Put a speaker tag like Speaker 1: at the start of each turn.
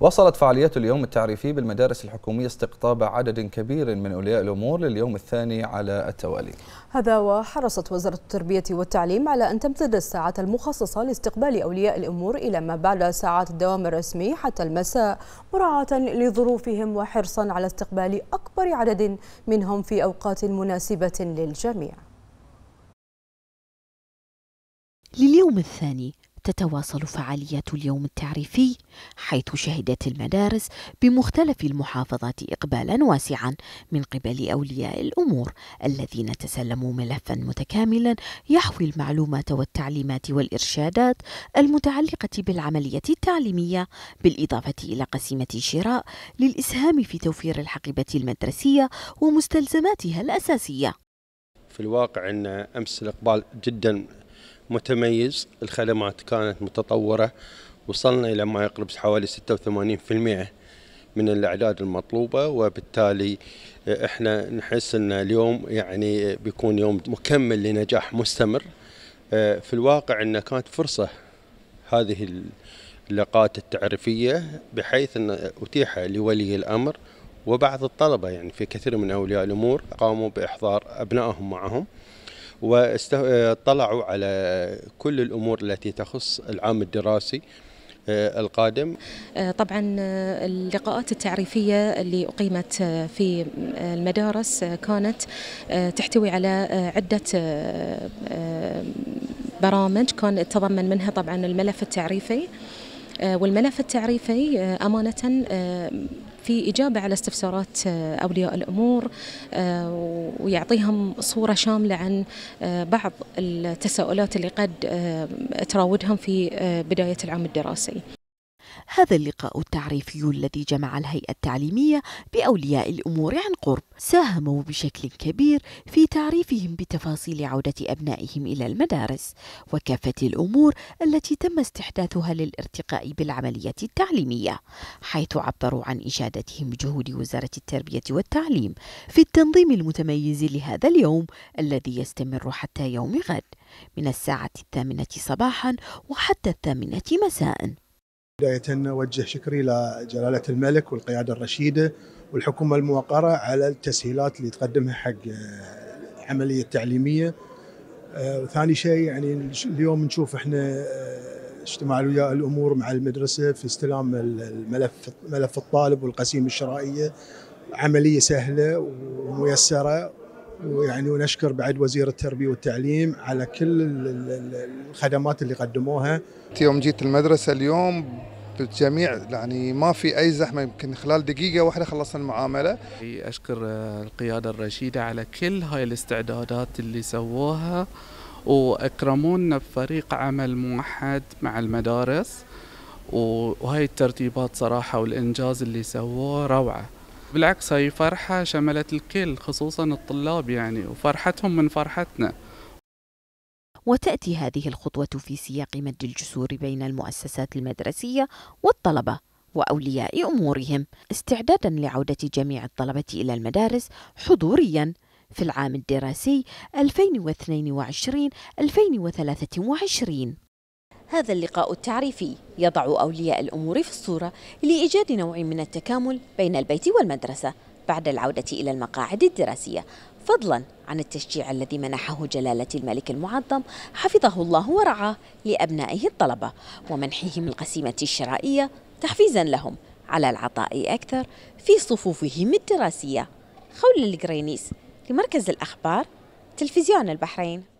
Speaker 1: وصلت فعاليات اليوم التعريفي بالمدارس الحكومية استقطاب عدد كبير من أولياء الأمور لليوم الثاني على التوالي
Speaker 2: هذا وحرصت وزارة التربية والتعليم على أن تمتد الساعات المخصصة لاستقبال أولياء الأمور إلى ما بعد ساعات الدوام الرسمي حتى المساء مراعاة لظروفهم وحرصا على استقبال أكبر عدد منهم في أوقات مناسبة للجميع
Speaker 3: لليوم الثاني تتواصل فعاليات اليوم التعريفي حيث شهدت المدارس بمختلف المحافظات إقبالا واسعا من قبل أولياء الأمور الذين تسلموا ملفا متكاملا يحوي المعلومات والتعليمات والإرشادات المتعلقة بالعملية التعليمية بالإضافة إلى قسيمة شراء للإسهام في توفير الحقيبة المدرسية ومستلزماتها الأساسية
Speaker 4: في الواقع أن أمس الإقبال جدا متميز الخدمات كانت متطورة وصلنا إلى ما يقرب حوالي 86% من الأعداد المطلوبة وبالتالي آه، إحنا نحس أن اليوم يعني بيكون يوم مكمل لنجاح مستمر آه، في الواقع أن كانت فرصة هذه اللقاءات التعريفية بحيث أن أتيح لولي الأمر وبعض الطلبة يعني في كثير من أولياء الأمور قاموا بإحضار أبنائهم معهم وطلعوا آه، على كل الأمور التي تخص العام الدراسي آه، القادم آه، طبعا
Speaker 2: اللقاءات التعريفية اللي أقيمت في المدارس كانت تحتوي على عدة برامج كان تضمن منها طبعا الملف التعريفي والملف التعريفي أمانة في إجابة على استفسارات آه، أولياء الأمور آه، ويعطيهم صورة شاملة عن آه، بعض التساؤلات اللي قد تراودهم في بداية العام الدراسي
Speaker 3: هذا اللقاء التعريفي الذي جمع الهيئة التعليمية بأولياء الأمور عن قرب ساهموا بشكل كبير في تعريفهم بتفاصيل عودة أبنائهم إلى المدارس وكافة الأمور التي تم استحداثها للارتقاء بالعملية التعليمية حيث عبروا عن إشادتهم بجهود وزارة التربية والتعليم في التنظيم المتميز لهذا اليوم الذي يستمر حتى يوم غد من الساعة الثامنة صباحا وحتى الثامنة مساءً
Speaker 1: بداية أوجه شكري لجلالة الملك والقيادة الرشيدة والحكومة الموقرة على التسهيلات اللي تقدمها حق آه، العملية التعليمية آه، وثاني شيء يعني
Speaker 3: اليوم نشوف احنا آه، اجتماع وياء الامور مع المدرسه في استلام الملف ملف الطالب والقسيم الشرائيه عمليه سهله وميسره
Speaker 1: ويعني ونشكر بعد وزير التربيه والتعليم على كل الخدمات اللي قدموها. يوم جيت المدرسه اليوم بالجميع يعني ما في اي زحمه يمكن خلال دقيقه واحده خلصنا المعامله. اشكر آه، القياده الرشيده على كل هاي الاستعدادات اللي سووها واكرمونا بفريق عمل موحد مع المدارس وهاي الترتيبات صراحه والانجاز اللي سووه روعه. بالعكس هي فرحة شملت الكل خصوصا الطلاب يعني وفرحتهم من فرحتنا وتأتي هذه
Speaker 3: الخطوة في سياق مد الجسور بين المؤسسات المدرسية والطلبة وأولياء أمورهم استعدادا لعودة جميع الطلبة إلى المدارس حضوريا في العام الدراسي 2022 2023 هذا اللقاء التعريفي يضع أولياء الأمور في الصورة لإيجاد نوع من التكامل بين البيت والمدرسة بعد العودة إلى المقاعد الدراسية فضلا عن التشجيع الذي منحه جلالة الملك المعظم حفظه الله ورعاه لأبنائه الطلبة ومنحهم القسيمة الشرائية تحفيزا لهم على العطاء أكثر في صفوفهم الدراسية خول القرينيس لمركز الأخبار تلفزيون البحرين